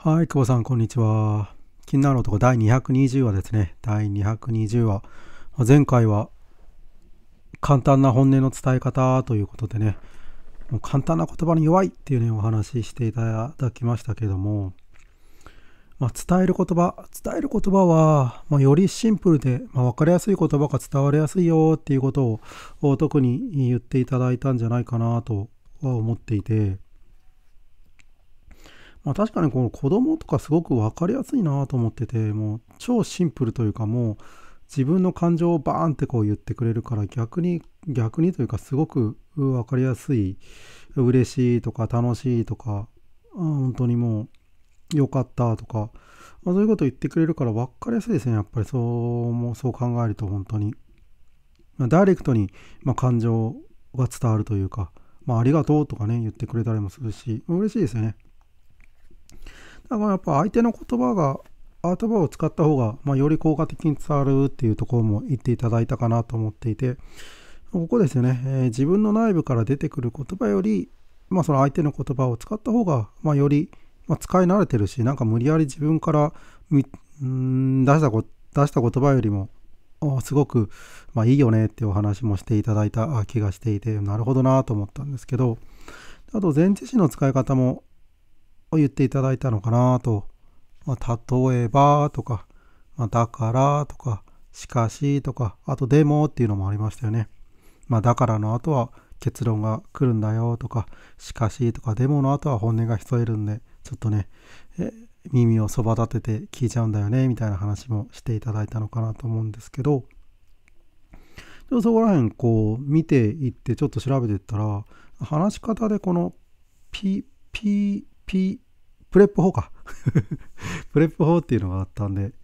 はい、久保さん、こんにちは。気になる男第220話ですね。第220話。前回は、簡単な本音の伝え方ということでね、もう簡単な言葉に弱いっていうね、お話ししていただきましたけども、まあ、伝える言葉、伝える言葉は、まあ、よりシンプルで、まあ、分かりやすい言葉が伝わりやすいよっていうことを特に言っていただいたんじゃないかなとは思っていて、まあ、確かにこの子供とかすごく分かりやすいなと思っててもう超シンプルというかもう自分の感情をバーンってこう言ってくれるから逆に逆にというかすごく分かりやすい嬉しいとか楽しいとか本当にもう良かったとか、まあ、そういうこと言ってくれるから分かりやすいですねやっぱりそうもそう考えると本当に、まあ、ダイレクトに、ま感情が伝わるというか、まあ、ありがとうとかね言ってくれたりもするし嬉しいですよねだからやっぱ相手の言葉が、言葉を使った方が、まあ、より効果的に伝わるっていうところも言っていただいたかなと思っていて、ここですよね、えー、自分の内部から出てくる言葉より、まあ、その相手の言葉を使った方が、まあ、より、まあ、使い慣れてるし、なんか無理やり自分からみ出したこ出した言葉よりも、すごく、まあ、いいよねっていうお話もしていただいた気がしていて、なるほどなと思ったんですけど、あと前置詞の使い方も、を言っていただいたのかなと、まあ、例えばとか、まあ、だからとか、しかしとか、あとでもっていうのもありましたよね。まあ、だからの後は結論が来るんだよとか、しかしとか、でもの後は本音が潜えるんで、ちょっとね、耳をそば立てて聞いちゃうんだよねみたいな話もしていただいたのかなと思うんですけど、でもそこら辺こう見ていってちょっと調べていったら話し方でこの P, P P、プレップ法か プレップ法っていうのがあったんで、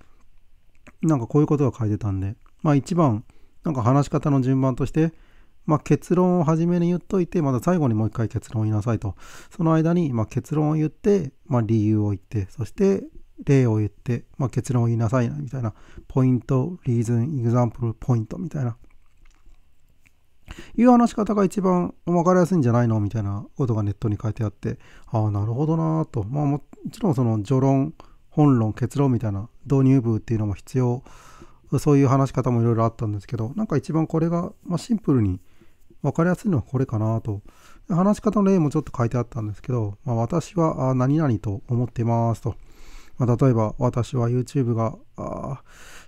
なんかこういうことが書いてたんで、まあ一番、なんか話し方の順番として、まあ、結論を初めに言っといて、また最後にもう一回結論を言いなさいと。その間に、まあ、結論を言って、まあ、理由を言って、そして例を言って、まあ、結論を言いなさいみたいな、ポイント、リーズン、エグザンプル、ポイントみたいないう話し方が一番分かりやすいんじゃないのみたいなことがネットに書いてあって、ああ、なるほどなと。まあもちろんその序論、本論、結論みたいな導入部っていうのも必要、そういう話し方もいろいろあったんですけど、なんか一番これが、まあ、シンプルに分かりやすいのはこれかなと。話し方の例もちょっと書いてあったんですけど、まあ、私は何々と思ってますと。まあ、例えば私は YouTube が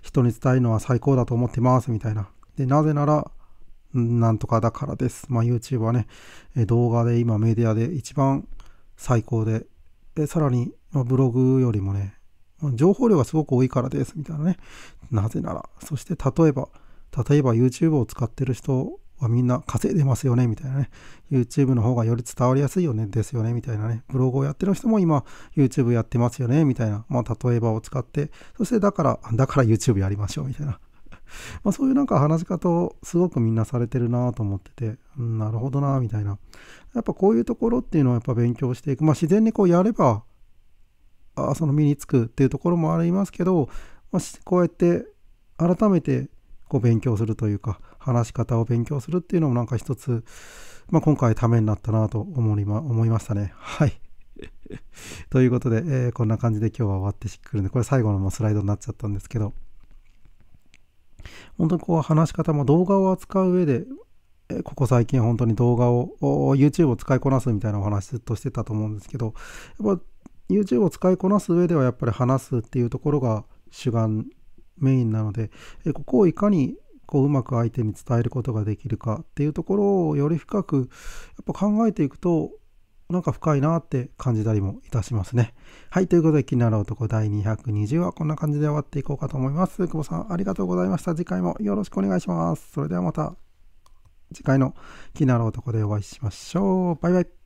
人に伝えるのは最高だと思ってますみたいな。で、なぜならなんとかだからです。まあ、YouTube はね、動画で今メディアで一番最高で、でさらにブログよりもね、情報量がすごく多いからです、みたいなね。なぜなら、そして例えば、例えば YouTube を使ってる人はみんな稼いでますよね、みたいなね。YouTube の方がより伝わりやすいよね、ですよね、みたいなね。ブログをやってる人も今 YouTube やってますよね、みたいな。まあ、例えばを使って、そしてだから、だから YouTube やりましょう、みたいな。まあ、そういうなんか話し方をすごくみんなされてるなと思ってて、うん、なるほどなみたいな。やっぱこういうところっていうのはやっぱ勉強していく。まあ、自然にこうやれば、あその身につくっていうところもありますけど、まあ、こうやって改めてこう勉強するというか、話し方を勉強するっていうのもなんか一つ、まあ、今回ためになったなと思いま思いましたね。はい。ということで、えー、こんな感じで今日は終わってくるんで、これ最後のスライドになっちゃったんですけど、本当にこう話し方も動画を扱う上で、ここ最近本当に動画を、YouTube を使いこなすみたいなお話ずっとしてたと思うんですけど、やっぱ YouTube を使いこなす上ではやっぱり話すっていうところが主眼メインなので、ここをいかにこううまく相手に伝えることができるかっていうところをより深くやっぱ考えていくとなんか深いなって感じたりもいたしますね。はい、ということで気になる男第220話こんな感じで終わっていこうかと思います。久保さんありがとうございました。次回もよろしくお願いします。それではまた次回の気になる男でお会いしましょう。バイバイ。